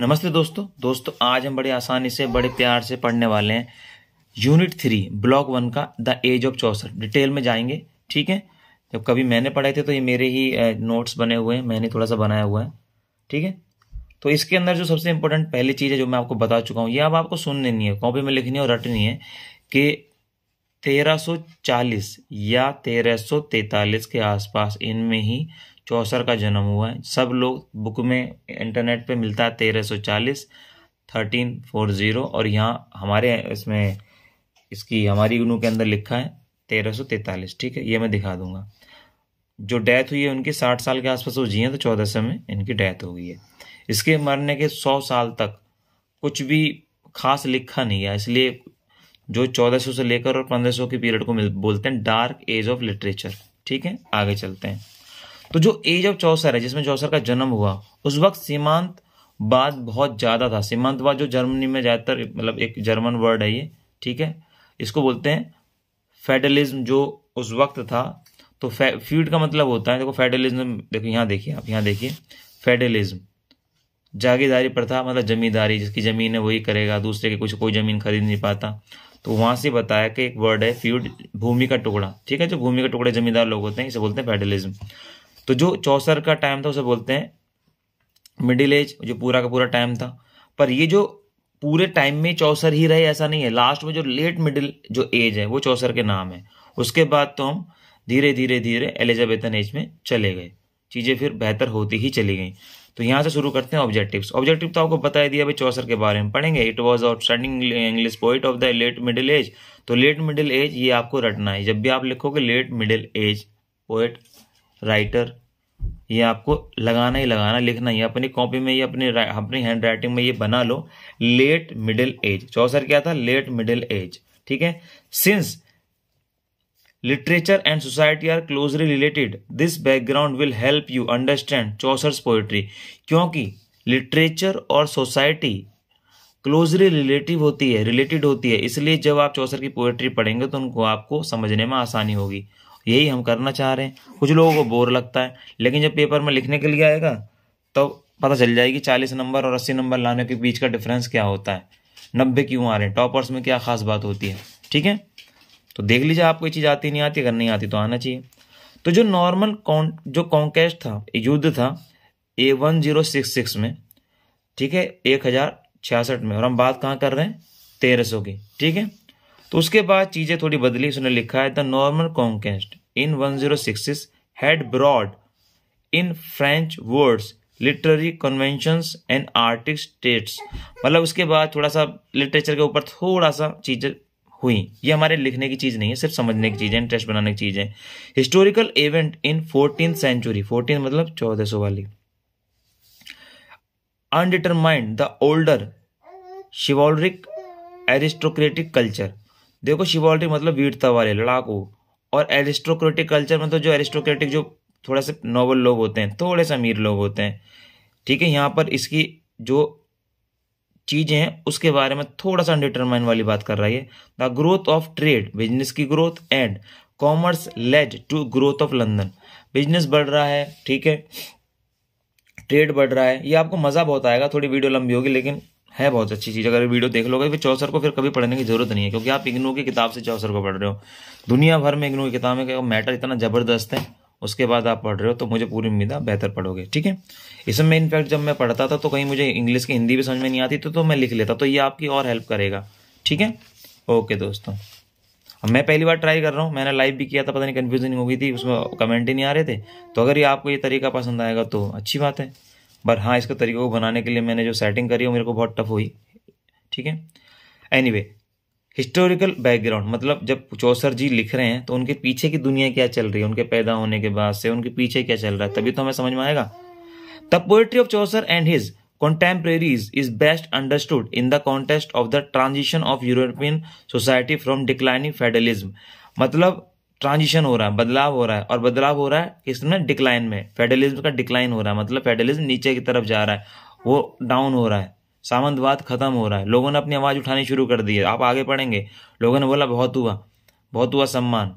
नमस्ते दोस्तों दोस्तों आज हम बड़े आसानी से बड़े प्यार से पढ़ने वाले हैं यूनिट थ्री ब्लॉक वन का the age of Chaucer detail में जाएंगे ठीक है जब कभी मैंने पढ़ाए थे तो ये मेरे ही नोट्स बने हुए हैं मैंने थोड़ा सा बनाया हुआ है ठीक है तो इसके अंदर जो सबसे इंपॉर्टेंट पहली चीज़ है जो मैं आपको बता चुका हूँ ये अब आपको सुननी नहीं है कॉपी में लिखनी है और रटनी है कि 1340 या 1343 के आसपास इनमें ही चौसर का जन्म हुआ है सब लोग बुक में इंटरनेट पे मिलता है तेरह सौ चालीस थर्टीन फोर ज़ीरो और यहाँ हमारे इसमें इसकी हमारी गुनू के अंदर लिखा है तेरह सौ तैंतालीस ठीक है ये मैं दिखा दूंगा जो डेथ हुई है उनकी साठ साल के आसपास वो जी हैं तो चौदह सौ में इनकी डेथ हो गई है इसके मरने के सौ साल तक कुछ भी खास लिखा नहीं है इसलिए जो सौ से लेकर और सौ के पीरियड को मिल बोलते हैं डार्क एज ऑफ लिटरेचर ठीक है आगे चलते हैं तो जो एज ऑफ चौसर है जिसमें चौसर का जन्म हुआ उस वक्त सीमांत बाद बहुत ज़्यादा था सीमांतवाद जो जर्मनी में ज़्यादातर मतलब एक जर्मन वर्ड है ये ठीक है इसको बोलते हैं फेडरलिज्म जो उस वक्त था तो फ्यूड का मतलब होता है देखो फेडरलिज्म देखो यहाँ देखिए आप यहाँ देखिए फेडरलिज्म जागीरदारी प्रथा मतलब जमींदारी जिसकी ज़मीन है वही करेगा दूसरे के कुछ कोई ज़मीन खरीद नहीं पाता तो वहां से बताया कि एक वर्ड है फ्यूड भूमि का टुकड़ा ठीक है जो भूमि का टुकड़े जमींदार लोग होते हैं इसे बोलते हैं फेडरलिज्म तो जो चौसर का टाइम था उसे बोलते हैं मिडिल एज जो पूरा का पूरा टाइम था पर ये जो पूरे टाइम में चौसर ही रहे ऐसा नहीं है लास्ट में जो लेट मिडिल जो एज है वो चौसर के नाम है उसके बाद तो हम धीरे धीरे धीरे एलिजाबेथन एज में चले गए चीज़ें फिर बेहतर होती ही चली गई तो यहाँ से शुरू करते हैं ऑब्जेक्टिव्स ऑब्जेक्टिव तो आपको बता दिया भाई चौसर के बारे में पढ़ेंगे it was outstanding English poet of the late middle age तो लेट मिडिल एज ये आपको रटना है जब भी आप लिखोगे late middle age poet writer ये आपको लगाना ही लगाना लिखना ही अपनी कॉपी में ये अपनी अपनी हैंड राइटिंग में ये बना लो लेट मिडिल एज चौसर क्या था लेट मिडिल एज ठीक है since literature and society are closely related this background will help you understand chaucer's poetry क्योंकि लिटरेचर और सोसाइटी क्लोजली रिलेटिव होती है रिलेटेड होती है इसलिए जब आप चौसर की पोएट्री पढ़ेंगे तो उनको आपको समझने में आसानी होगी यही हम करना चाह रहे हैं कुछ लोगों को बोर लगता है लेकिन जब पेपर में लिखने के लिए आएगा तो पता चल जाएगी चालीस नंबर और अस्सी नंबर लाने के बीच का डिफरेंस क्या होता है नब्बे क्यों आ रहे हैं टॉपर्स में क्या खास बात होती है ठीक है तो देख लीजिए आपको ये चीज़ आती नहीं आती अगर नहीं आती तो आना चाहिए तो जो नॉर्मल कौन जो कॉन्केस्ट था युद्ध था A one zero six six में ठीक है एक हज़ार छियासठ में और हम बात कहाँ कर रहे हैं तेरह सौ की ठीक है तो उसके बाद चीज़ें थोड़ी बदली उसने लिखा है the normal conquest in one zero six had brought in French words literary convention and artistic states मतलब उसके बाद थोड़ा सा लिटरेचर के ऊपर थोड़ा सा चीज़ें हुई ये हमारे लिखने की चीज़ नहीं है सिर्फ समझने की चीज़ है इंटरेस्ट बनाने की चीज़ है historical event in fourteen century fourteen मतलब चौदह सौ वाली undetermined the older chivalric aristocratic culture देखो शिवॉल्टी मतलब वीरता वाले लड़ाकू और एरिस्टोक्रेटिक कल्चर मतलब जो एरिस्टोक्रेटिक जो थोड़ा से नॉवल लोग होते हैं थोड़े से अमीर लोग होते हैं ठीक है यहाँ पर इसकी जो चीज़ें हैं उसके बारे में थोड़ा सा अनडिटरमाइन वाली बात कर रहा है the growth of trade business की growth and commerce led to growth of London business बढ़ रहा है ठीक है ट्रेड बढ़ रहा है ये आपको मज़ा बहुत आएगा थोड़ी वीडियो लंबी होगी लेकिन है बहुत अच्छी चीज़ अगर वीडियो देख लोगे फिर चौसर को फिर कभी पढ़ने की जरूरत नहीं है क्योंकि आप इग्नू की किताब से चौसर को पढ़ रहे हो दुनिया भर में इग्नू की किताब में मैटर इतना ज़बरदस्त है उसके बाद आप पढ़ रहे हो तो मुझे पूरी उम्मीद है बेहतर पढ़ोगे ठीक है इसमें इनफैक्ट जब मैं पढ़ता था तो कहीं मुझे इंग्लिश की हिंदी भी समझ में नहीं आती तो, तो मैं लिख लेता तो ये आपकी और हेल्प करेगा ठीक है ओके दोस्तों मैं पहली बार ट्राई कर रहा हूँ मैंने लाइव भी किया था पता नहीं कन्फ्यूजन हो गई थी उसमें कमेंट ही नहीं आ रहे थे तो अगर ये आपको ये तरीका पसंद आएगा तो अच्छी बात है बट हाँ इसके तरीके को बनाने के लिए मैंने जो सेटिंग करी वो मेरे को बहुत टफ हुई ठीक है एनी हिस्टोरिकल बैकग्राउंड मतलब जब चौसर जी लिख रहे हैं तो उनके पीछे की दुनिया क्या चल रही है उनके पैदा होने के बाद से उनके पीछे क्या चल रहा है तभी तो हमें समझ में आएगा the poetry of Chaucer and his contemporaries is best understood in the contest of the transition of European society from declining federalism मतलब ट्रांजिशन हो रहा है बदलाव हो रहा है और बदलाव हो रहा है में डिक्लाइन में फेडरलिज्म का डिक्लाइन हो रहा है मतलब फेडरलिज्म नीचे की तरफ जा रहा है वो डाउन हो रहा है सामंतवाद खत्म हो रहा है लोगों ने अपनी आवाज़ उठानी शुरू कर दी है आप आगे पढ़ेंगे लोगों ने बोला बहुत हुआ बहुत हुआ सम्मान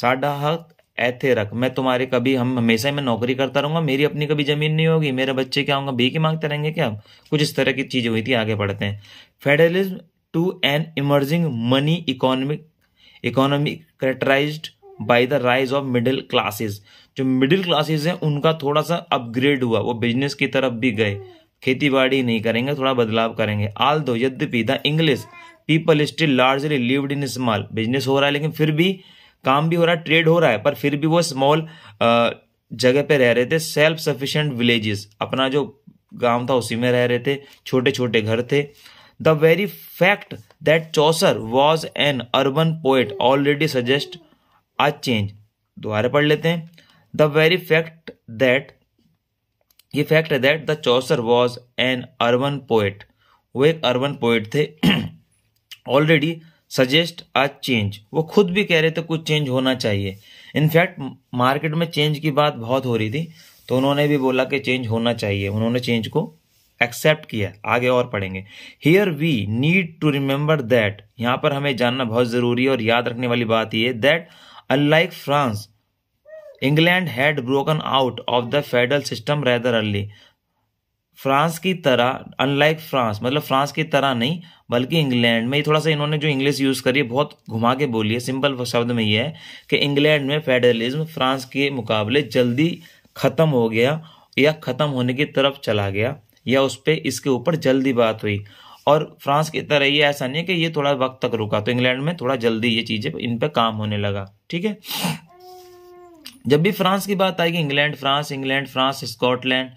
साडा हक ऐथे रख मैं तुम्हारे कभी हम हमेशा मैं नौकरी करता रहूंगा मेरी अपनी कभी ज़मीन नहीं होगी मेरे बच्चे क्या होंगे की मांगते रहेंगे क्या कुछ इस तरह की चीज़ हुई थी आगे पढ़ते हैं federalism to an emerging money economic economy characterize by the rise of middle classes जो मिडिल क्लासेस हैं उनका थोड़ा सा अपग्रेड हुआ वो बिजनेस की तरफ भी गए खेती बाड़ी नहीं करेंगे थोड़ा बदलाव करेंगे आल दो यद्यपि the English people still largely lived in small business हो रहा है लेकिन फिर भी काम भी हो रहा है ट्रेड हो रहा है पर फिर भी वो स्मॉल जगह पे रह रहे थे सेल्फ सफिशेंट विलेजेस अपना जो गांव था उसी में रह रहे थे छोटे छोटे घर थे the very fact that Chaucer was an urban poet already suggest a change दोबारा पढ़ लेते हैं द वेरी फैक्ट दैट ये फैक्ट है that the Chaucer was an urban poet वो एक अर्बन पोएट थे ऑलरेडी सजेस्ट अ चेंज वो खुद भी कह रहे थे कुछ चेंज होना चाहिए इनफैक्ट मार्केट में चेंज की बात बहुत हो रही थी तो उन्होंने भी बोला कि चेंज होना चाहिए उन्होंने चेंज को एक्सेप्ट किया आगे और पढ़ेंगे here we need to remember that यहां पर हमें जानना बहुत ज़रूरी है और याद रखने वाली बात यह that unlike France England had broken out of the federal system rather early France की तरह अनलाइक फ्रांस मतलब फ्रांस की तरह नहीं बल्कि इंग्लैंड में थोड़ा सा इन्होंने जो इंग्लिश यूज़ करी है बहुत घुमा के बोली है सिंपल शब्द में ये है कि इंग्लैंड में फेडरलिज्म फ्रांस के मुकाबले जल्दी ख़त्म हो गया या ख़त्म होने की तरफ चला गया या उस पर इसके ऊपर जल्दी बात हुई और फ्रांस की तरह ये ऐसा नहीं कि ये थोड़ा वक्त तक रुका तो इंग्लैंड में थोड़ा जल्दी ये चीज़ें इन पर काम होने लगा ठीक है जब भी फ्रांस की बात आएगी England France England France Scotland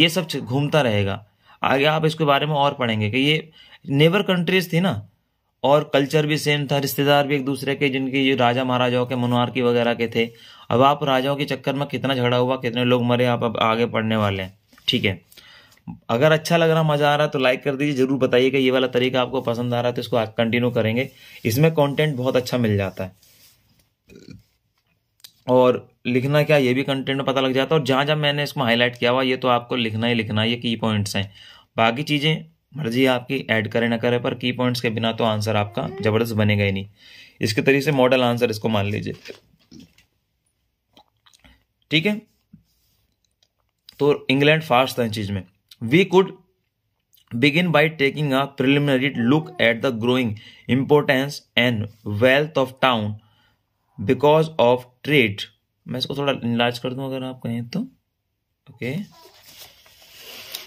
ये सब घूमता रहेगा आगे आप इसके बारे में और पढ़ेंगे कि ये नेबर कंट्रीज थी ना और कल्चर भी सेम था रिश्तेदार भी एक दूसरे के जिनके ये राजा महाराजाओं के की वगैरह के थे अब आप राजाओं के चक्कर में कितना झगड़ा हुआ कितने लोग मरे आप अब आगे पढ़ने वाले हैं ठीक है अगर अच्छा लग रहा मज़ा आ रहा है तो लाइक कर दीजिए ज़रूर बताइएगा ये वाला तरीका आपको पसंद आ रहा है तो इसको कंटिन्यू करेंगे इसमें कंटेंट बहुत अच्छा मिल जाता है और लिखना क्या ये भी कंटेंट में पता लग जाता है और जहाँ जहाँ मैंने इसमें हाईलाइट किया हुआ ये तो आपको लिखना ही लिखना ये की पॉइंट्स हैं बाकी चीज़ें मर्जी आपकी ऐड करें ना करें पर की पॉइंट्स के बिना तो आंसर आपका ज़बरदस्त बनेगा ही नहीं इसके तरीके से मॉडल आंसर इसको मान लीजिए ठीक है तो इंग्लैंड फास्ट था इस चीज़ में we could begin by taking a preliminary look at the growing importance and wealth of town because of trade मैं इसको थोड़ा इलाज कर दूं अगर आप कहें तो ओके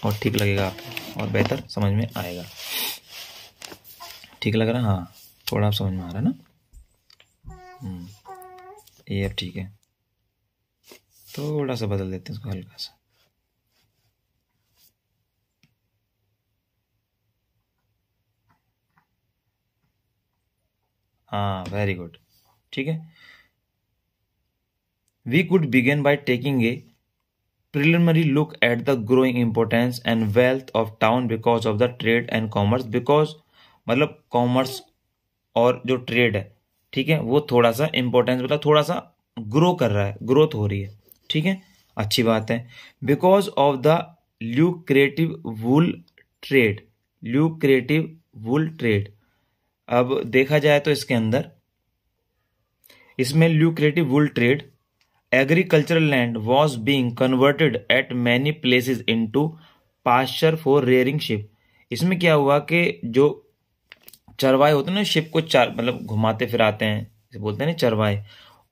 और ठीक लगेगा आपको और बेहतर समझ में आएगा ठीक लग रहा है हाँ थोड़ा आप समझ में आ रहा है ना हम्म। ये अब ठीक है थोड़ा सा बदल देते हैं इसको हल्का सा हाँ वेरी गुड ठीक है we could begin by taking a preliminary look at the growing importance and wealth of town because of the trade and commerce because मतलब कॉमर्स और जो ट्रेड है ठीक है वो थोड़ा सा इंपॉर्टेंस मतलब थोड़ा सा ग्रो कर रहा है ग्रोथ हो रही है ठीक है अच्छी बात है because of the lucrative wool trade lucrative wool trade अब देखा जाए तो इसके अंदर इसमें lucrative wool trade agricultural land was being converted at many into pasture for rearing sheep इसमें क्या हुआ कि जो चरवाए होते हैं ना शिप को चार मतलब घुमाते फिराते हैं बोलते हैं ना चरवाए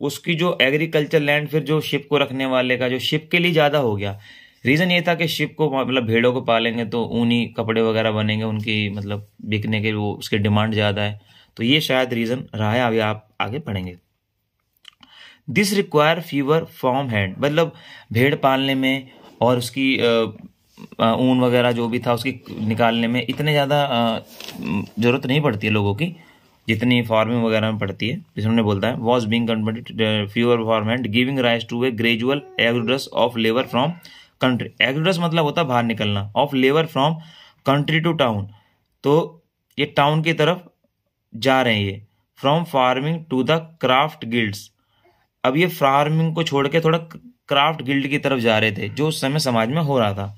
उसकी जो एग्रीकल्चर लैंड फिर जो शिप को रखने वाले का जो शिप के लिए ज़्यादा हो गया रीज़न ये था कि शिप को मतलब भेड़ों को पालेंगे तो ऊनी कपड़े वगैरह बनेंगे उनकी मतलब बिकने के वो उसके डिमांड ज़्यादा है तो ये शायद रीज़न रहा है अभी आप आगे पढ़ेंगे this require fewer farm hand मतलब भेड़ पालने में और उसकी ऊन वगैरह जो भी था उसकी निकालने में इतने ज़्यादा ज़रूरत नहीं पड़ती है लोगों की जितनी फार्मिंग वगैरह में पड़ती है जिसमें उन्होंने बोलता है was being converted fewer farm hand giving rise to a gradual exodus of labour from country exodus मतलब होता है बाहर निकलना of labour from country to town तो ये टाउन की तरफ जा रहे हैं ये from farming to the craft guilds अब ये फार्मिंग को छोड़ के थोड़ा क्राफ्ट गिल्ड की तरफ जा रहे थे जो उस समय समाज में हो रहा था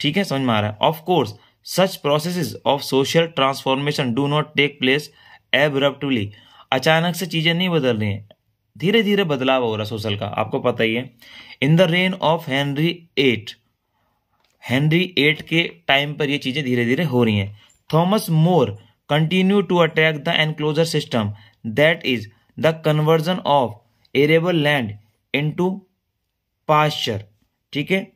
ठीक है समझ में आ रहा है of course such process of social transformation do not take place abruptly अचानक से चीज़ें नहीं बदल रही हैं धीरे धीरे बदलाव हो रहा सोशल का आपको पता ही है in the reign of Henry eight Henry eight के टाइम पर ये चीज़ें धीरे धीरे हो रही हैं Thomas More continue to attack the enclosure system that is the conversion of arable land into pasture ठीक है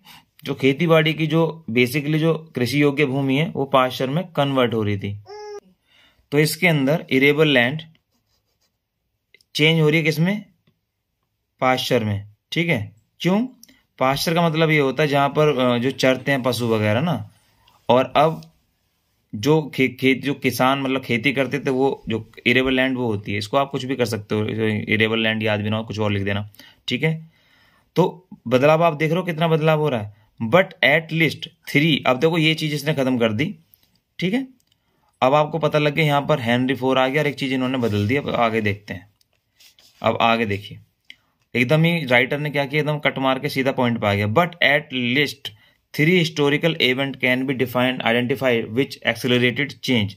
जो खेती बाड़ी की जो बेसिकली जो कृषि योग्य भूमि है वो पाश्चर में कन्वर्ट हो रही थी तो इसके अंदर इरेबल लैंड चेंज हो रही है किसमें पाश्चर में ठीक है क्यों पाश्चर का मतलब ये होता है जहां पर जो चरते हैं पशु वगैरह ना और अब जो खे, खेत जो किसान मतलब खेती करते थे वो जो इरेबल लैंड वो होती है इसको आप कुछ भी कर सकते हो इरेबल लैंड याद भी ना हो कुछ और लिख देना ठीक है तो बदलाव आप देख रहे हो कितना बदलाव हो रहा है बट एट लीस्ट थ्री अब देखो ये चीज़ इसने ख़त्म कर दी ठीक है अब आपको पता लग गया यहां पर हैनरी फोर आ गया और एक चीज़ इन्होंने बदल दी अब आगे देखते हैं अब आगे देखिए एकदम ही राइटर ने क्या किया एकदम कट मार के सीधा पॉइंट पर आ गया but at least three historical event can be defined identify which accelerated change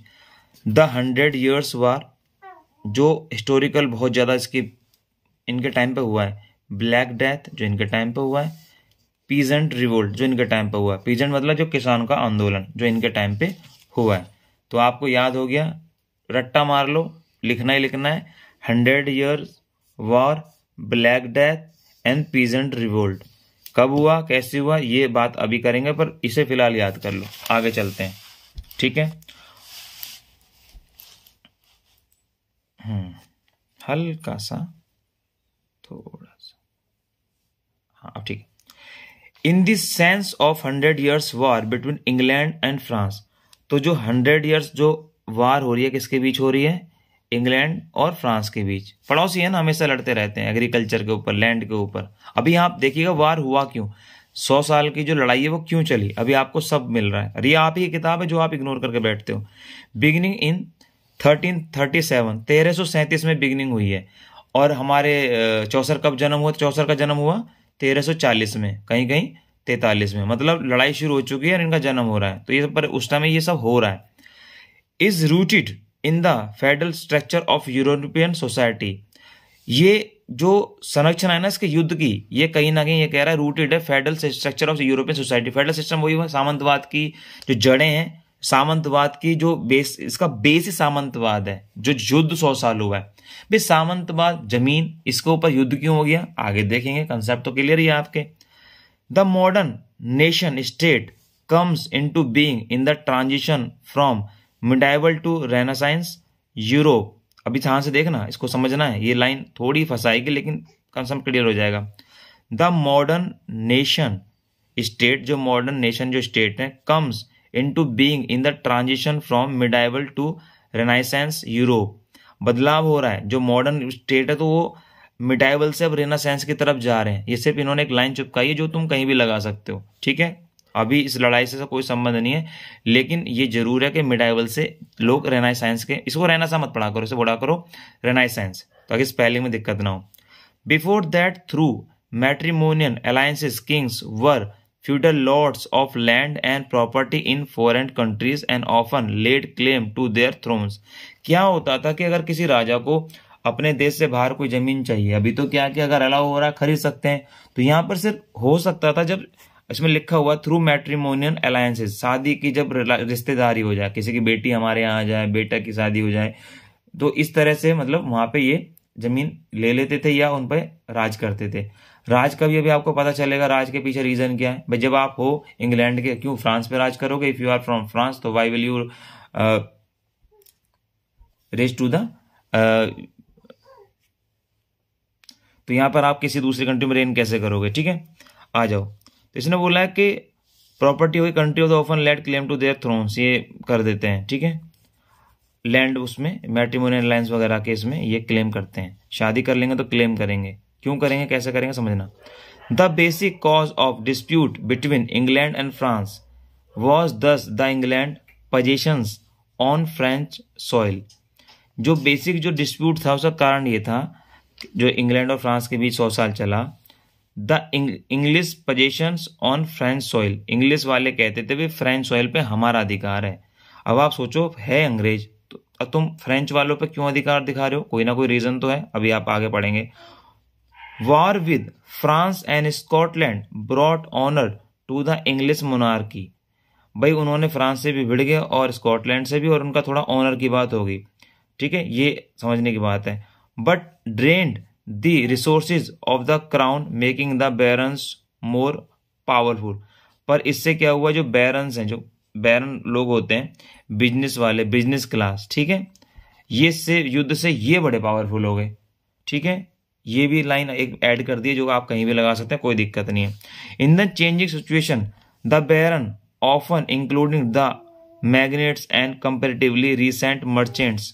the hundred years war जो हिस्टोरिकल बहुत ज़्यादा इसकी इनके टाइम पे हुआ है ब्लैक डेथ जो इनके टाइम पे हुआ है पीजेंट रिवोल्ट जो इनके टाइम पे हुआ है पीजेंट मतलब जो किसान का आंदोलन जो इनके टाइम पे हुआ है तो आपको याद हो गया रट्टा मार लो लिखना ही लिखना है hundred years war black death and peasant revolt कब हुआ कैसे हुआ ये बात अभी करेंगे पर इसे फिलहाल याद कर लो आगे चलते हैं ठीक है हम्म, हल्का सा थोड़ा सा हाँ ठीक है in this sense of hundred years war between England and France तो जो हंड्रेड ईयर्स जो वार हो रही है किसके बीच हो रही है इंग्लैंड और फ्रांस के बीच पड़ोसी है ना हमेशा लड़ते रहते हैं एग्रीकल्चर के ऊपर लैंड के ऊपर अभी आप देखिएगा वार हुआ क्यों सौ साल की जो लड़ाई है वो क्यों चली अभी आपको सब मिल रहा है अरे ये आप ही किताब है जो आप इग्नोर करके बैठते हो beginning in thirteen thirty seven तेरह सौ सैंतीस में बिगनिंग हुई है और हमारे चौसर कब जन्म हुआ चौसर का जन्म हुआ तेरह सौ चालीस में कहीं कहीं तैतालीस में मतलब लड़ाई शुरू हो चुकी है और इनका जन्म हो रहा है तो ये पर उस टाइम ये सब हो रहा है is rooted in the federal structure of European society ये जो संरक्षण है ना इसके युद्ध की ये कहीं ना कहीं ये कह रहा है रूटेड है federal structure of European society federal system वही हुआ सामंतवाद की जो जड़ें हैं सामंतवाद की जो बेस इसका बेस ही सामंतवाद है जो युद्ध सौ साल हुआ है भी सामंतवाद जमीन इसके ऊपर युद्ध क्यों हो गया आगे देखेंगे कंसेप्ट तो क्लियर ही है आपके the modern nation state comes into being in the transition from medieval to renaissance Europe अभी ध्यान से देखना इसको समझना है ये लाइन थोड़ी फंसाएगी लेकिन कंसेप्ट क्लियर हो जाएगा द मॉडर्न नेशन स्टेट जो मॉडर्न नेशन जो स्टेट है comes into being in the transition from medieval to renaissance Europe बदलाव हो रहा है जो मॉडर्न स्टेट है तो वो मिडाइवल से अब रेनासेंस की तरफ जा रहे हैं ये सिर्फ इन्होंने एक लाइन चुपकाई है जो तुम कहीं भी लगा सकते हो ठीक है अभी इस लड़ाई से कोई संबंध नहीं है लेकिन ये जरूर है कि मिडाइवल से लोग रेनाई साइंस के इसको रहना सा मत पढ़ा करो इसे बड़ा करो रेनाई साइंस तो ताकि स्पेलिंग में दिक्कत ना हो before that through matrimonial alliances kings were feudal lords of land and property in foreign countries and often led claim to their thrones क्या होता था कि अगर किसी राजा को अपने देश से बाहर कोई जमीन चाहिए अभी तो क्या कि अगर अलाव हो रहा खरीद सकते हैं तो यहाँ पर सिर्फ हो सकता था जब इसमें लिखा हुआ थ्रू मैट्रीमोनियल अलायंसेस शादी की जब रिश्तेदारी हो जाए किसी की बेटी हमारे यहाँ आ जाए बेटा की शादी हो जाए तो इस तरह से मतलब वहां पे ये जमीन ले लेते थे या उन पर राज करते थे राज का भी अभी आपको पता चलेगा राज के पीछे रीजन क्या है भाई जब आप हो इंग्लैंड के क्यों फ्रांस पे राज करोगे if you are from France तो why will you race to the तो यहां पर आप किसी दूसरी कंट्री में रेन कैसे करोगे ठीक है आ जाओ तो इसने बोला है कि प्रॉपर्टी हुई country of the often let claim to their thrones ये कर देते हैं ठीक है लैंड उसमें मैट्रीमोनियल लाइन्स वगैरह के इसमें ये क्लेम करते हैं शादी कर लेंगे तो क्लेम करेंगे क्यों करेंगे कैसे करेंगे समझना the basic cause of dispute between England and France was thus the England possessions on French soil जो बेसिक जो डिस्प्यूट था उसका कारण ये था जो इंग्लैंड और फ्रांस के बीच सौ साल चला the English position on French soil English वाले कहते थे भी फ्रेंच सॉइल पे हमारा अधिकार है अब आप सोचो है अंग्रेज तो तुम फ्रेंच वालों पे क्यों अधिकार दिखा रहे हो कोई ना कोई रीजन तो है अभी आप आगे पढ़ेंगे war with France and Scotland brought honour to the English monarchy भाई उन्होंने फ्रांस से भी भिड़ गए और स्कॉटलैंड से भी और उनका थोड़ा ऑनर की बात होगी ठीक है ये समझने की बात है but drained the resources of the crown making the barons more powerful पर इससे क्या हुआ जो बैरन्स हैं जो बैरन लोग होते हैं बिजनेस वाले बिजनेस क्लास ठीक है ये से युद्ध से ये बड़े पावरफुल हो गए ठीक है ये भी लाइन एक ऐड कर दिए जो आप कहीं भी लगा सकते हैं कोई दिक्कत नहीं है in the changing situation the baron often including the magnates and comparatively recent merchants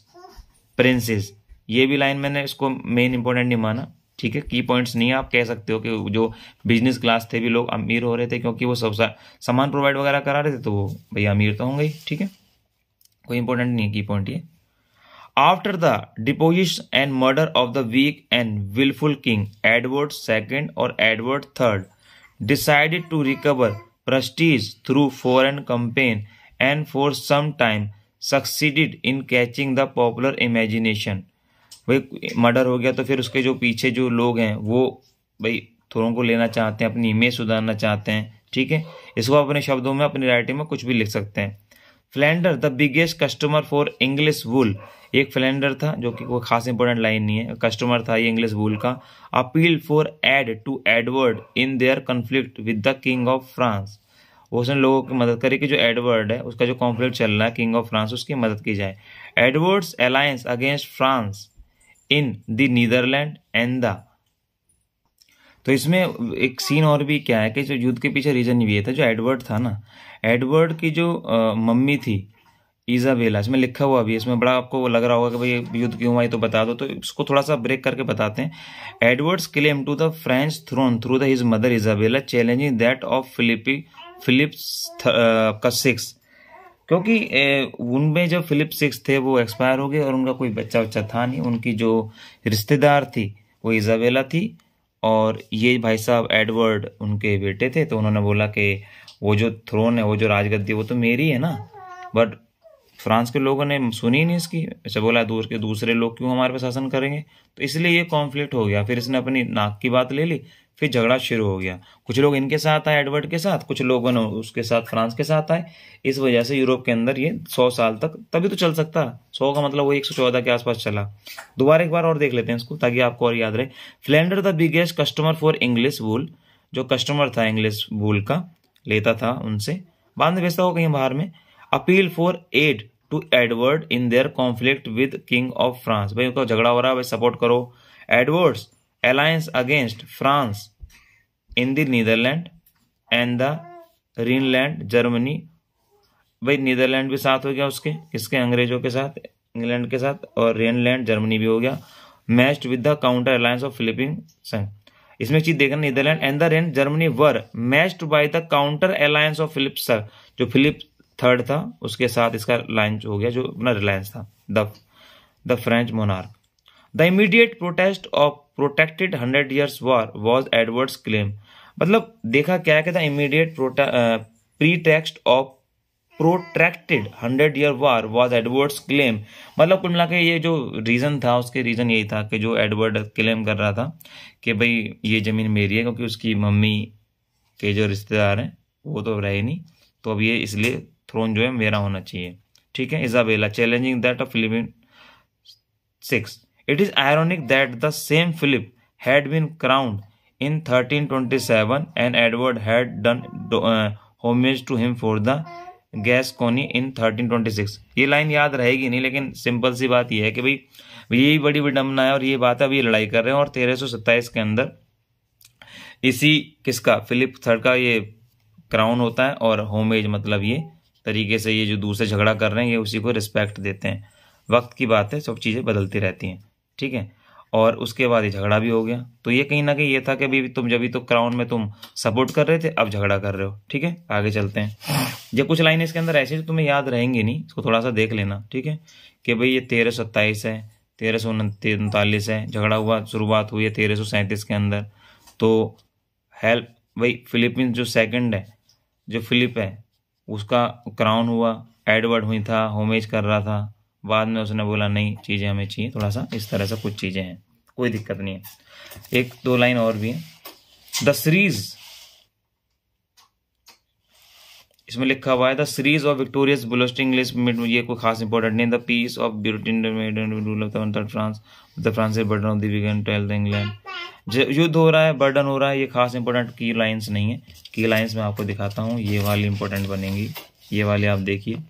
princes ये भी लाइन मैंने इसको मेन इंपॉर्टेंट नहीं माना ठीक है की पॉइंट्स नहीं है आप कह सकते हो कि जो बिजनेस क्लास थे भी लोग अमीर हो रहे थे क्योंकि वो सब सामान प्रोवाइड वगैरह करा रहे थे तो वो भैया अमीर तो होंगे ठीक है कोई इंपॉर्टेंट नहीं है की पॉइंट ये after the deposition and murder of the weak and wilful king Edward second और Edward third decided to recover prestige through foreign campaign and for some time succeeded in catching the popular imagination भाई murder हो गया तो फिर उसके जो पीछे जो लोग हैं वो भाई थोड़ों को लेना चाहते हैं अपनी इमेज सुधारना चाहते हैं ठीक है इसको आप अपने शब्दों में अपनी राइटिंग में कुछ भी लिख सकते हैं Flanders the biggest customer for English wool एक फ्लैंडर था जो कि कोई खास इंपॉर्टेंट लाइन नहीं है कस्टमर था ये इंग्लिश वुल का appeal for aid to Edward in their conflict with the king of France उसने लोगों की मदद करी कि जो एडवर्ड है उसका जो कॉन्फ्लिक्ट चल रहा है किंग ऑफ फ्रांस उसकी मदद की जाए Edward's alliance against France in the Netherlands and the तो इसमें एक सीन और भी क्या है कि जो युद्ध के पीछे रीजन ये था जो एडवर्ड था ना एडवर्ड की जो आ, मम्मी थी इजाबेला इसमें लिखा हुआ भी इसमें बड़ा आपको लग रहा होगा कि भाई युद्ध क्यों हुआ ये तो बता दो तो इसको थोड़ा सा ब्रेक करके बताते हैं Edward's claim to the French throne through the his mother Isabella challenging that of Philip Philip's का सिक्स क्योंकि उनमें जो फिलिप सिक्स थे वो एक्सपायर हो गए और उनका कोई बच्चा वच्चा था नहीं उनकी जो रिश्तेदार थी वो इजावेला थी और ये भाई साहब एडवर्ड उनके बेटे थे तो उन्होंने बोला कि वो जो थ्रोन है वो जो राजगद्दी वो तो मेरी है ना बट फ्रांस के लोगों ने सुनी नहीं इसकी अच्छा बोला दूर के दूसरे लोग क्यों हमारे पे शासन करेंगे तो इसलिए ये कॉन्फ्लिक्ट हो गया फिर इसने अपनी नाक की बात ले ली फिर झगड़ा शुरू हो गया कुछ लोग इनके साथ आए एडवर्ड के साथ कुछ लोग उसके साथ फ्रांस के साथ आए इस वजह से यूरोप के अंदर ये सौ साल तक तभी तो चल सकता सौ का मतलब वो एक सौ चौदह के आसपास चला दोबारा एक बार और देख लेते हैं इसको ताकि आपको और याद रहे Flanders the biggest customer for English wool जो कस्टमर था इंग्लिश वूल का लेता था उनसे बांध में भेजता हो कहीं बाहर में appeal for aid to Edward in their conflict with king of France भाई उनका झगड़ा हो रहा है भाई सपोर्ट करो Edward's alliance against France in the Netherlands and the Rhineland Germany भाई नीदरलैंड भी साथ हो गया उसके इसके अंग्रेजों के साथ इंग्लैंड के साथ और रेनलैंड जर्मनी भी हो गया matched with the counter alliance of फिलिपिंग संघ इसमें चीज देखना Netherlands and the Rhine Germany were matched by the counter alliance of Philip सर जो फिलिप थर्ड था उसके साथ इसका लाइन हो गया जो अपना रिलायंस था the French monarch the immediate protest of protected hundred years war was Edward's claim मतलब देखा क्या है कि the immediate pretext of protracted hundred year war was Edward's claim मतलब कुल मिला के ये जो रीज़न था उसके रीज़न यही था कि जो एडवर्ड क्लेम कर रहा था कि भाई ये ज़मीन मेरी है क्योंकि उसकी मम्मी के जो रिश्तेदार हैं वो तो रहे नहीं तो अब ये इसलिए थ्रोन जो है मेरा होना चाहिए ठीक है इजाबेला चैलेंजिंग दैट ऑफ फिलिपिन six it is ironic that the same Philip had been crowned in 1327 and Edward had done homage to him for the गैस गैसकोनी इन 1326 ये लाइन याद रहेगी नहीं लेकिन सिंपल सी बात यह है कि भाई यही बड़ी विडम्बना है और ये बात अभी लड़ाई कर रहे हैं और तेरह के अंदर इसी किसका फिलिप थर्ड का ये क्राउन होता है और होमेज मतलब ये तरीके से ये जो दूसरे झगड़ा कर रहे हैं ये उसी को रिस्पेक्ट देते हैं वक्त की बात है सब चीज़ें बदलती रहती हैं ठीक है और उसके बाद ये झगड़ा भी हो गया तो ये कहीं ना कहीं ये था कि अभी तुम जब तो क्राउन में तुम सपोर्ट कर रहे थे अब झगड़ा कर रहे हो ठीक है आगे चलते हैं ये कुछ लाइनें इसके अंदर ऐसी तुम्हें याद रहेंगी नहीं इसको थोड़ा सा देख लेना ठीक है कि भाई ये तेरह सत्ताईस है तेरह सौ उनतालीस है झगड़ा हुआ शुरुआत हुई है तेरह सौ सैंतीस के अंदर तो हेल्प भाई फिलिपिन जो सेकंड है जो फिलिप है उसका क्राउन हुआ एडवर्ड हुई था होमेज कर रहा था बाद में उसने बोला नहीं चीज़ें हमें चाहिए थोड़ा सा इस तरह से कुछ चीज़ें हैं कोई दिक्कत नहीं है एक दो लाइन और भी है द सीरीज इसमें लिखा हुआ है the series of victorious bolstering English ये कोई खास इंपॉर्टेंट नहीं the peace of rule of France the France burden of दिगन टेल द इंग्लैंड युद्ध हो रहा है बर्डन हो रहा है ये खास इंपॉर्टेंट की लाइंस नहीं है की लाइंस मैं आपको दिखाता हूँ ये वाली इंपॉर्टेंट बनेंगी ये वाली आप देखिए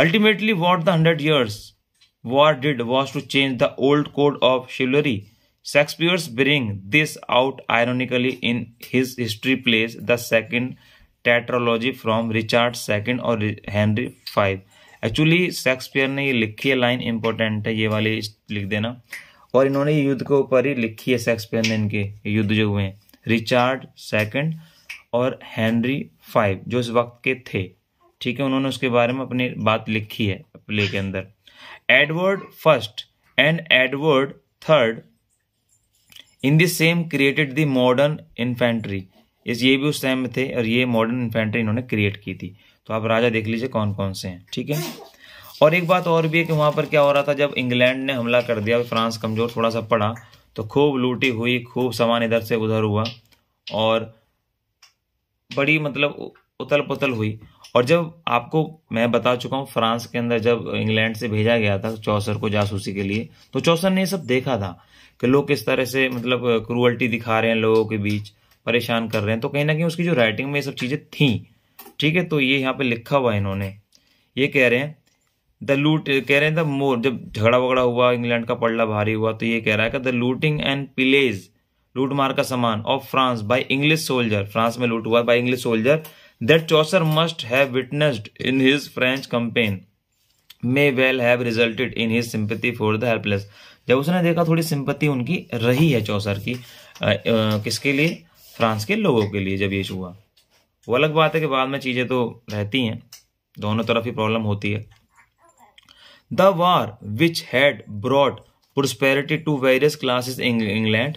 Ultimately, what the Hundred Years' War did was to change the old code of chivalry. Shakespeare's bring this out ironically in his history plays, the second tetralogy from Richard II or Henry V. Actually Shakespeare ने ये लिखी है line important है ये वाली लिख देना और इन्होंने युद्ध के ऊपर ही लिखी है शेक्सपियर ने इनके युद्ध जो हुए हैं रिचार्ड सेकंड और हेनरी फाइव जो इस वक्त के थे ठीक है उन्होंने उसके बारे में अपनी बात लिखी है प्ले के अंदर Edward first and Edward third in the same created the modern infantry इस ये भी उस टाइम में थे और ये मॉडर्न इन्फेंट्री इन्होंने क्रिएट की थी तो आप राजा देख लीजिए कौन कौन से हैं ठीक है और एक बात और भी है कि वहाँ पर क्या हो रहा था जब इंग्लैंड ने हमला कर दिया फ्रांस कमज़ोर थोड़ा सा पड़ा तो खूब लूटी हुई खूब सामान इधर से उधर हुआ और बड़ी मतलब उथल पुथल हुई और जब आपको मैं बता चुका हूँ फ्रांस के अंदर जब इंग्लैंड से भेजा गया था चौसर को जासूसी के लिए तो चौसर ने ये सब देखा था कि लोग किस तरह से मतलब क्रूअल्टी दिखा रहे हैं लोगों के बीच परेशान कर रहे हैं तो कहीं ना कहीं उसकी जो राइटिंग में ये सब चीज़ें थी ठीक है तो ये यहाँ पे लिखा हुआ है इन्होंने ये कह रहे हैं द लूट कह रहे हैं द मोर जब झगड़ा वगड़ा हुआ इंग्लैंड का पड़ला भारी हुआ तो ये कह रहा है कि द लूटिंग एंड पिलेज लूट मार का सामान of France by English soldier फ्रांस में लूट हुआ by English soldier that Chaucer must have witnessed in his French campaign may well have resulted in his sympathy for the helpless. जब उसने देखा थोड़ी सिंपत्ति उनकी रही है चौसर की किसके लिए फ्रांस के लोगों के लिए जब ये हुआ वो अलग बात है कि बाद में चीजें तो रहती हैं दोनों तरफ ही प्रॉब्लम होती है the war which had brought prosperity to various classes in England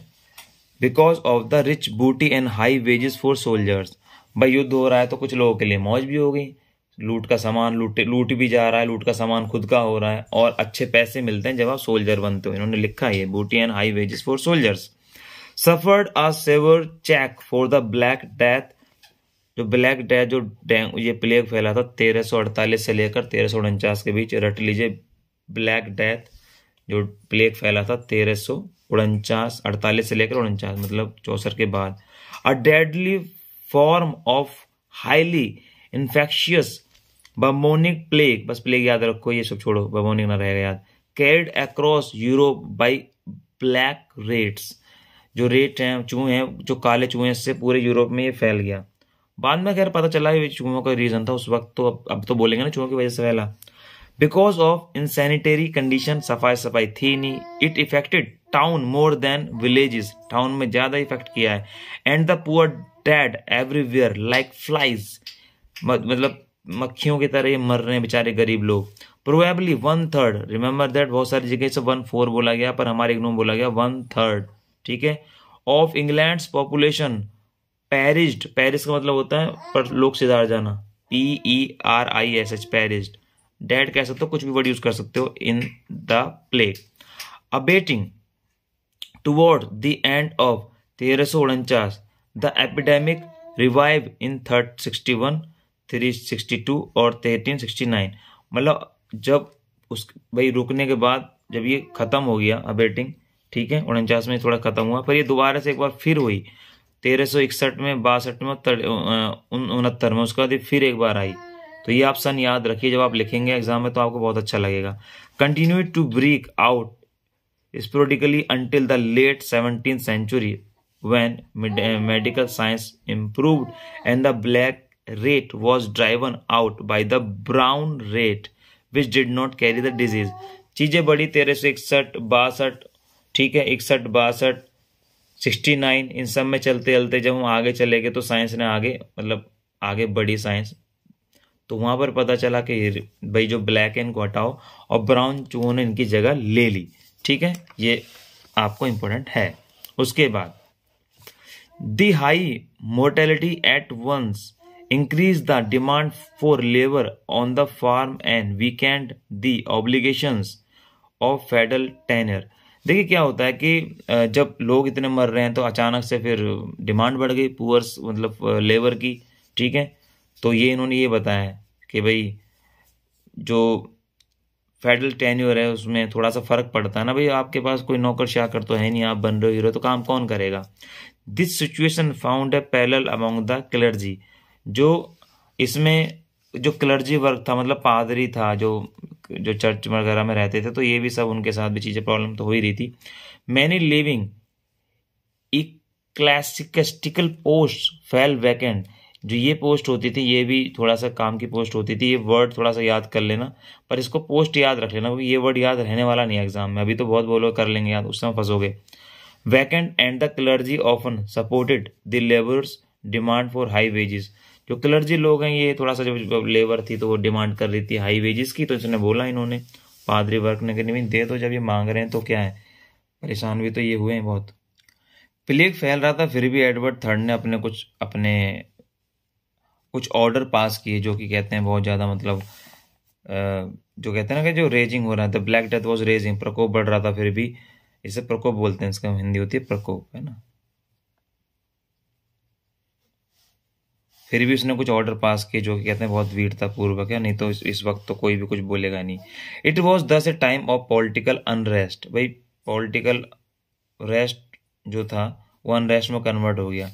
because of the rich booty and high wages for soldiers भाई युद्ध हो रहा है तो कुछ लोगों के लिए मौज भी हो गई लूट का सामान लूट लूट भी जा रहा है लूट का सामान खुद का हो रहा है और अच्छे पैसे मिलते हैं जब आप सोल्जर बनते हो इन्होंने लिखा है booty and high wages for soldiers suffered a severe check for the black death जो ब्लैक डेथ जो ये प्लेग फैला था तेरह सौ अड़तालीस से लेकर तेरह सौ उनचास के बीच रट लीजिए ब्लैक डेथ जो प्लेग फैला था तेरह सौ उनचास अड़तालीस से लेकर उनचास मतलब चौसठ के बाद a deadly form of highly infectious bubonic plague बस प्लेग याद रखो ये सब छोड़ो बमोनिक ना रहेगा याद carried across Europe by black rats जो रेट हैं चूहे हैं जो काले चूहे हैं इससे पूरे यूरोप में ये फैल गया बाद में खैर पता चला ये चूहों का रीजन था उस वक्त तो अब अब तो बोलेंगे ना चूहों की वजह से फैला बिकॉज ऑफ इनसेनिटरी कंडीशन सफाई सफाई थी नहीं it affected town more than villages town में ज्यादा इफेक्ट किया है and the poor died everywhere like flies मतलब मक्खियों की तरह मर रहे हैं बेचारे गरीब लोग probably one third remember that बहुत सारी जगह से वन फोर बोला गया पर हमारे इग्नो बोला गया वन थर्ड ठीक है of England population perished perish का मतलब होता है पर लोग सिधार जाना P E R I S H perished dead कह सकते हो कुछ भी वर्ड यूज कर सकते हो in the plague abating toward the end of तेरह सौ उनचास the epidemic revived in third sixty one three sixty two और थर्टीन सिक्सटी नाइन मतलब जब उस भाई रुकने के बाद जब ये ख़त्म हो गया अबेटिंग ठीक है उनचास में थोड़ा ख़त्म हुआ पर ये दोबारा से एक बार फिर हुई तेरह सौ इकसठ में बासठ में उनहत्तर में उसके बाद फिर एक बार आई तो ये आप सन याद रखिए जब आप लिखेंगे एग्जाम में तो आपको बहुत अच्छा लगेगा continue to break out sporadically until the late seventeen century when eh, medical science improved and the black rate was driven out by the brown rate which did not carry the disease चीज़ें बढ़ी तेरह सौ इकसठ बासठ ठीक है इकसठ बासठ सिक्सटी नाइन इन सब में चलते चलते जब हम आगे चले गए तो साइंस ने आगे मतलब आगे बढ़ी साइंस तो वहां पर पता चला कि भाई जो ब्लैक है इनको हटाओ और ब्राउन चूहों ने इनकी जगह ले ली ठीक है ये आपको इम्पोर्टेंट है उसके बाद The high mortality at once increased the demand for labor on the farm and weakened the obligations of federal tenure. देखिए क्या होता है कि जब लोग इतने मर रहे हैं तो अचानक से फिर डिमांड बढ़ गई पुअर्स मतलब लेबर की ठीक है तो ये इन्होंने ये बताया कि भाई जो फेडरल टेन्योर है उसमें थोड़ा सा फ़र्क पड़ता है ना भाई आपके पास कोई नौकर शाकर तो है नहीं आप बन रहे हो हीरो तो काम कौन करेगा this situation found a peril among the clergy जो इसमें जो क्लर्जी वर्ग था मतलब पादरी था जो जो चर्च वगैरह में रहते थे तो ये भी सब उनके साथ भी चीज़ें प्रॉब्लम तो हो ही रही थी many living ecclesiastical post fell vacant जो ये पोस्ट होती थी ये भी थोड़ा सा काम की पोस्ट होती थी ये वर्ड थोड़ा सा याद कर लेना पर इसको पोस्ट याद रख लेना क्योंकि ये वर्ड याद रहने वाला नहीं है एग्जाम में अभी तो बहुत बोलो कर लेंगे याद उस समय फंसोगे vacant and the clergy often supported the labours demand for high wages जो क्लर्जी लोग हैं ये थोड़ा सा जब लेबर थी तो वो डिमांड कर रही थी हाई वेजेस की तो इसने बोला इन्होंने पादरी वर्क ने कहीं दे दो जब ये मांग रहे हैं तो क्या है परेशान भी तो ये हुए हैं बहुत प्लेग फैल रहा था फिर भी एडवर्ड थर्ड ने अपने कुछ अपने कुछ ऑर्डर पास किए जो कि कहते हैं बहुत ज़्यादा मतलब जो कहते हैं ना कि जो रेजिंग हो रहा था ब्लैक डेथ वॉज रेजिंग प्रकोप बढ़ रहा था फिर भी इसे प्रकोप बोलते हैं इसका हिंदी होती है प्रकोप है ना फिर भी उसने कुछ ऑर्डर पास किए जो कि कहते हैं बहुत वीरता पूर्वक है नहीं तो इस, इस वक्त तो कोई भी कुछ बोलेगा नहीं it was thus a time of political unrest भाई पॉलिटिकल रेस्ट जो था वो अनरेस्ट में कन्वर्ट हो गया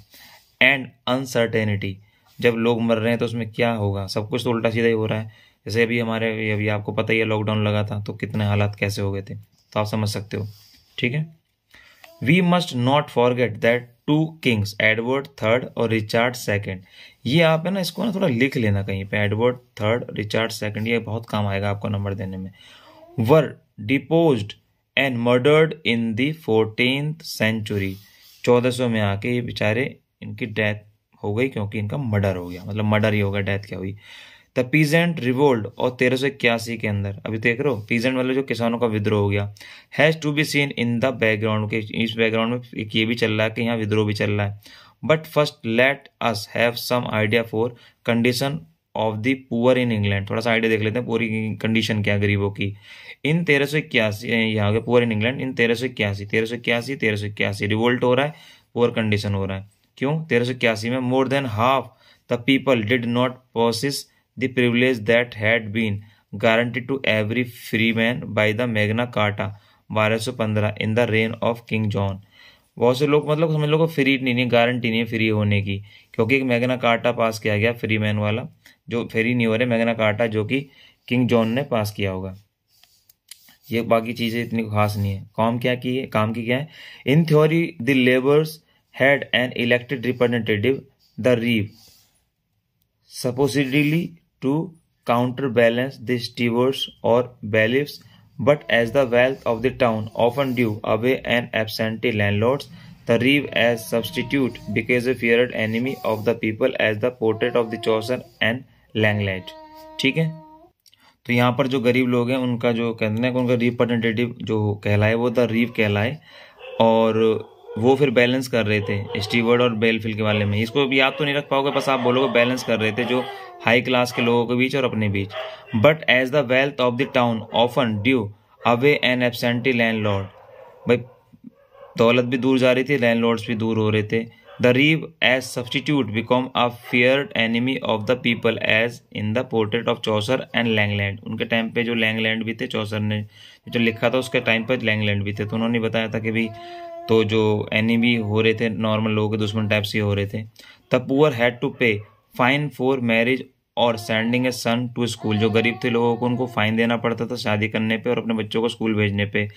एंड अनसर्टेनिटी जब लोग मर रहे हैं तो उसमें क्या होगा सब कुछ तो उल्टा सीधा ही हो रहा है जैसे अभी हमारे अभी आपको पता ही है लॉकडाउन लगा था तो कितने हालात कैसे हो गए थे तो आप समझ सकते हो ठीक है we must not forget that two kings Edward third और रिचार्ड सेकेंड ये आप है ना इसको ना थोड़ा लिख लेना कहीं पे एडवर्ड थर्ड रिचार्ड सेकेंड ये बहुत काम आएगा आपको नंबर देने में were deposed and murdered in the fourteen century चौदह सौ में आके ये बेचारे इनकी डेथ हो गई क्योंकि इनका मर्डर हो गया मतलब मर्डर ही होगा डेथ क्या हुई द पीजेंट रिवोल्ट और तेरह सौ इक्यासी के अंदर अभी देख रहे हो पीजेंट मतलब जो किसानों का विद्रोह हो गया has to be seen in the background के इस बैकग्राउंड में एक ये भी चल रहा है कि यहाँ विद्रोह भी चल रहा है but first let us have some idea for condition of the poor in England थोड़ा सा आइडिया देख लेते हैं पूरी कंडीशन क्या गरीबों की इन तेरह सौ इक्यासी यहाँ के पुअर इन इंग्लैंड इन तेरह सौ इक्यासी तेरह सौ इक्यासी तेरह सौ इक्यासी रिवोल्ट हो रहा है पुअर कंडीशन हो रहा है क्यों तेरह सौ इक्यासी में more than half the people did not possess the privilege that had been guaranteed to every freeman by the Magna Carta 1215 in the reign of King John. बहुत से लोग मतलब समझ लोग को फ्री नहीं नहीं गारंटी नहीं है फ्री होने की क्योंकि एक मैगना कार्टा पास किया गया फ्री मैन वाला जो फ्री नहीं हो रहे मैगना कार्टा जो कि किंग जॉन ने पास किया होगा ये बाकी चीज़ें इतनी खास नहीं है काम क्या की है काम की क्या है in theory the labours had an elected representative the reeve supposedly to counterbalance these divorce or bailiffs, but as the wealth of the town often due away and absentee landlords, the reeve as substitute became a feared enemy of the people as the portrait of the Chaucer and Langlet. ठीक है तो यहाँ पर जो गरीब लोग हैं उनका जो कहते हैं उनका रिप्रेजेंटेटिव जो कहलाए वो था रीव कहलाए और वो फिर बैलेंस कर रहे थे स्टीवर्ड और बेलफिल के बारे में इसको भी आप तो नहीं रख पाओगे बस आप बोलोगे बैलेंस कर रहे थे जो हाई क्लास के लोगों के बीच और अपने बीच but as the wealth of the town often drew away an absentee landlord भाई दौलत भी दूर जा रही थी लैंड लॉर्ड्स भी दूर हो रहे थे the reeve as substitute become a fear enemy of the people as in the portrait of Chaucer and Langland उनके टाइम पे जो लैंगलैंड भी थे चौसर ने जो लिखा था उसके टाइम पर लैंगलैंड भी थे तो उन्होंने बताया था कि भाई तो जो एनिमी हो रहे थे नॉर्मल लोगों के दुश्मन टाइप से हो रहे थे the poor had to pay fine for marriage और sending a son to school जो गरीब थे लोगों को उनको फाइन देना पड़ता था शादी करने पे और अपने बच्चों को स्कूल भेजने पे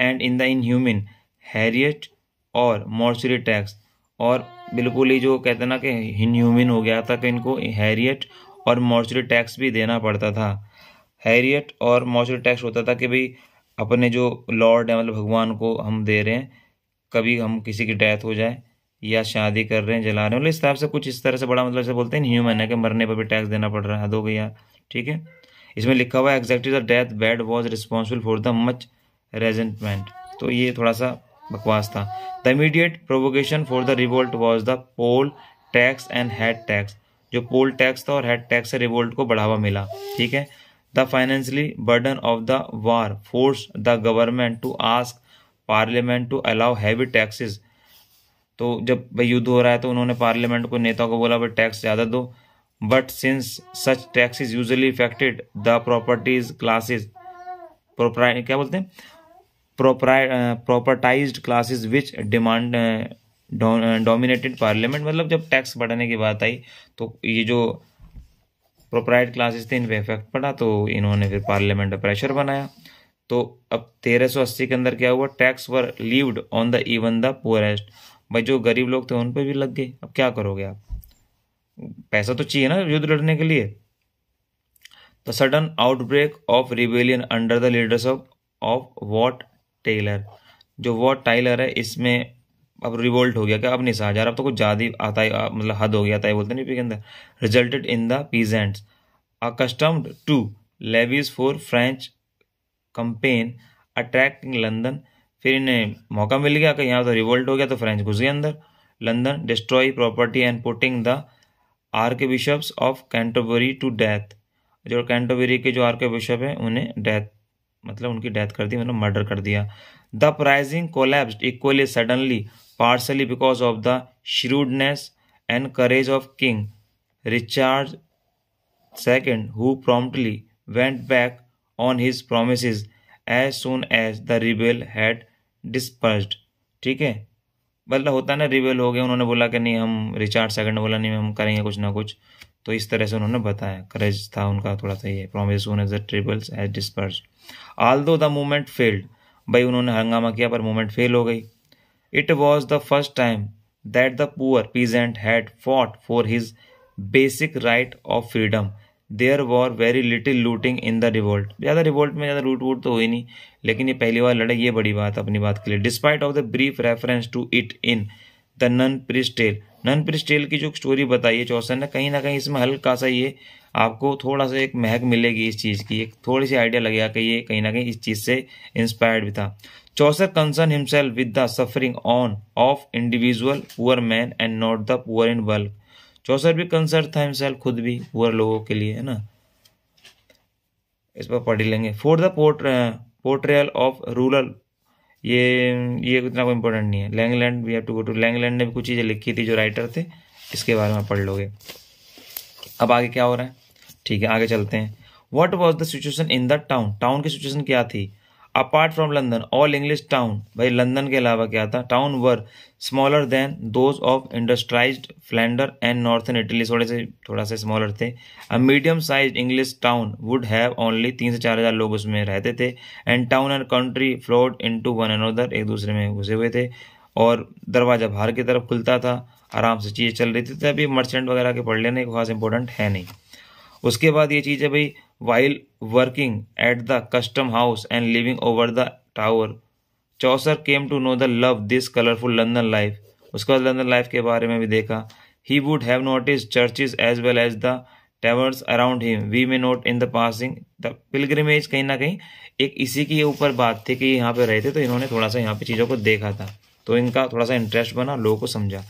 and in the inhuman heriot और मॉर्चरी टैक्स और बिल्कुल ही जो कहते ना कि इनह्यूमन हो गया था कि इनको हैरियट और मॉर्चरी टैक्स भी देना पड़ता था हैरियट और मॉर्चरी टैक्स होता था कि भाई अपने जो लॉर्ड है मतलब भगवान को हम दे रहे हैं कभी हम किसी की डेथ हो जाए या शादी कर रहे हैं जला रहे हैं मतलब इस हिसाब से कुछ इस तरह से बड़ा मतलब से बोलते हैं ह्यूमन है कि मरने पर भी टैक्स देना पड़ रहा है दो गया ठीक है इसमें लिखा हुआ है the death bed was responsible for the much resentment तो ये थोड़ा सा बकवास था the immediate provocation for the revolt was the poll tax and head tax जो पोल टैक्स था और हेड टैक्स से रिवोल्ट को बढ़ावा मिला ठीक है the financially burden of the war force the government to ask parliament to allow heavy taxes तो जब भाई युद्ध हो रहा है तो उन्होंने पार्लियामेंट को नेता को बोला भाई टैक्स ज़्यादा दो but since such tax is usually affected the properties classes प्रोप्राइ क्या बोलते हैं प्रोपराइ propertied classes which demand dominated parliament मतलब जब टैक्स बढ़ाने की बात आई तो ये जो प्रोपराइट क्लासेस थे इन पर इफेक्ट पड़ा तो इन्होंने फिर पार्लियामेंट पर प्रेशर बनाया तो अब 1380 के अंदर क्या हुआ tax were levied on the even the poorest भाई जो गरीब लोग थे उन पर भी लग गए अब क्या करोगे आप पैसा तो चाहिए ना युद्ध लड़ने के लिए the sudden outbreak of rebellion under the leadership of Wat Tyler जो वॉट टाइलर है इसमें अब रिवोल्ट हो गया क्या अब निशा जा रहा अब तो कुछ ज़्यादा ही आता है मतलब हद हो गया था बोलते नहीं के अंदर resulted in the peasants accustomed to levies for French campaign attacking London फिर इन्हें मौका मिल गया कि यहाँ तो रिवोल्ट हो गया तो फ्रेंच घुस गए अंदर London destroy property and putting the archbishops of Canterbury to death जो कैंटोबरी के जो आर के बिशप हैं उन्हें डेथ मतलब उनकी डेथ कर दी मतलब मर्डर कर दिया the rising collapse equally suddenly partly because of the shrewdness and courage of king Richard second who promptly went back on his promise as soon as the rebel had dispersed ठीक है मतलब होता ना रिवेल हो गया उन्होंने बोला कि नहीं हम रिचार्ड सेकंड बोला नहीं हम करेंगे कुछ ना कुछ तो इस तरह से उन्होंने बताया करेज था उनका थोड़ा सा ये promise as rebels as dispersed although the movement failed भाई उन्होंने हंगामा किया पर मूवमेंट फेल हो गई it was the first time that the poor peasant had fought for his basic right of freedom there were very little looting in the revolt ज़्यादा revolt में ज़्यादा लूट वूट तो हुई नहीं लेकिन ये पहली बार लड़े ये बड़ी बात अपनी बात के लिए despite of the brief reference to it in the nun priest tale nun priest tale की जो स्टोरी बताई है चौसन ने कहीं ना कहीं इसमें हल्का सा ये आपको थोड़ा सा एक महक मिलेगी इस चीज़ की एक थोड़ी सी आइडिया लगेगा कि ये कहीं ना कहीं इस चीज़ से इंस्पायर्ड भी था Chaucer concern himself with the suffering on of individual poor man and not the poor in bulk Chaucer भी कंसर्न था हिमसेल्फ खुद भी पुअर लोगों के लिए है ना इस पर पढ़ ही लेंगे for the port portrayal of rural ये ये इतना कोई इंपॉर्टेंट नहीं है Langland we have to go to Langland ने भी कुछ चीज़ें लिखी थी जो राइटर थे इसके बारे में पढ़ लोगे अब आगे क्या हो रहा है ठीक है आगे चलते हैं what was the situation in the town town की सिचुएशन क्या थी apart from London all English town भाई लंदन के अलावा क्या था town were smaller than those of industrious Flanders and northern Italy थोड़े से थोड़ा सा स्मॉलर थे a medium size English town would have only तीन से चार हज़ार लोग उसमें रहते थे and town and country flowed into one and and other एक दूसरे में घुसे हुए थे और दरवाज़ा बाहर की तरफ खुलता था आराम से चीज़ें चल रही थी तभी अभी मर्चेंट वगैरह के पढ़ लेने खास इंपॉर्टेंट है नहीं उसके बाद ये चीज़ है भाई while working at the custom house and living over the tower Chaucer came to know the love this colourful London life उसके बाद लंदन लाइफ के बारे में भी देखा ही would have notice churches as well as the taverns around him we may note in the passing the pilgrimage कहीं ना कहीं एक इसी की ऊपर बात थी कि यहाँ पे रहे थे तो इन्होंने थोड़ा सा यहाँ पे चीज़ों को देखा था तो इनका थोड़ा सा इंटरेस्ट बना लोगों को समझा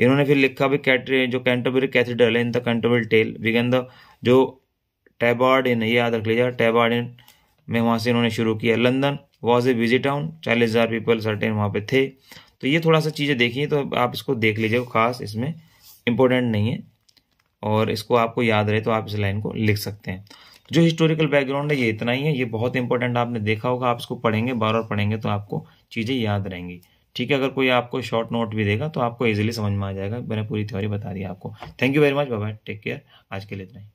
इन्होंने फिर लिखा भी कैट जो कैंटोबरी कैथीड्रल है in the Canterbury tale began the जो टैबार्ड इन याद रख लीजिए टैबार्ड इन में वहाँ से इन्होंने शुरू किया London was a visit town चालीस हज़ार पीपल सर्टेन वहाँ पे थे तो ये थोड़ा सा चीज़ें देखिए तो आप इसको देख लीजिए खास इसमें इम्पोर्टेंट नहीं है और इसको आपको याद रहे तो आप इस लाइन को लिख सकते हैं जो हिस्टोरिकल बैकग्राउंड है ये इतना ही है ये बहुत इंपॉर्टेंट आपने देखा होगा आप इसको पढ़ेंगे बार बार पढ़ेंगे तो आपको चीज़ें याद रहेंगी ठीक है अगर कोई आपको शॉर्ट नोट भी देगा तो आपको इजीली समझ में आ जाएगा मैंने पूरी थ्योरी बता दी आपको थैंक यू वेरी मच बाबा टेक केयर आज के लिए इतना ही